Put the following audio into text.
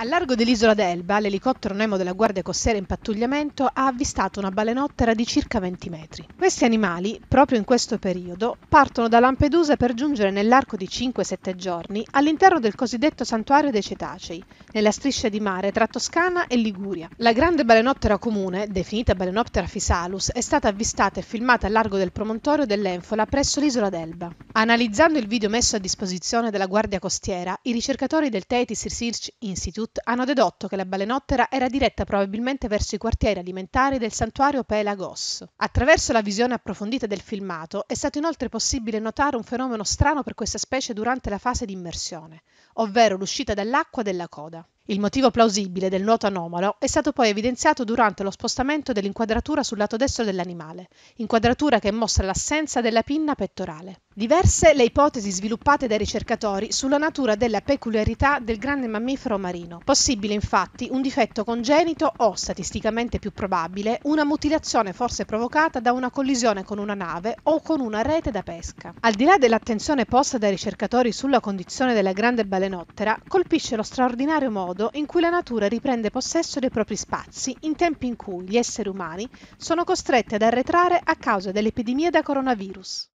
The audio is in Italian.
Al largo dell'isola d'Elba, l'elicottero Nemo della Guardia Costiera in pattugliamento ha avvistato una balenottera di circa 20 metri. Questi animali, proprio in questo periodo, partono da Lampedusa per giungere nell'arco di 5-7 giorni all'interno del cosiddetto santuario dei cetacei, nella striscia di mare tra Toscana e Liguria. La grande balenottera comune, definita Balenoptera Fisalus, è stata avvistata e filmata al largo del promontorio dell'Enfola presso l'isola d'Elba. Analizzando il video messo a disposizione della Guardia Costiera, i ricercatori del Tetis Research Institute Institute hanno dedotto che la balenottera era diretta probabilmente verso i quartieri alimentari del santuario Pelagos. Attraverso la visione approfondita del filmato è stato inoltre possibile notare un fenomeno strano per questa specie durante la fase di immersione, ovvero l'uscita dall'acqua della coda. Il motivo plausibile del nuoto anomalo è stato poi evidenziato durante lo spostamento dell'inquadratura sul lato destro dell'animale, inquadratura che mostra l'assenza della pinna pettorale. Diverse le ipotesi sviluppate dai ricercatori sulla natura della peculiarità del grande mammifero marino. Possibile infatti un difetto congenito o, statisticamente più probabile, una mutilazione forse provocata da una collisione con una nave o con una rete da pesca. Al di là dell'attenzione posta dai ricercatori sulla condizione della grande balenottera, colpisce lo straordinario modo in cui la natura riprende possesso dei propri spazi in tempi in cui gli esseri umani sono costretti ad arretrare a causa dell'epidemia da coronavirus.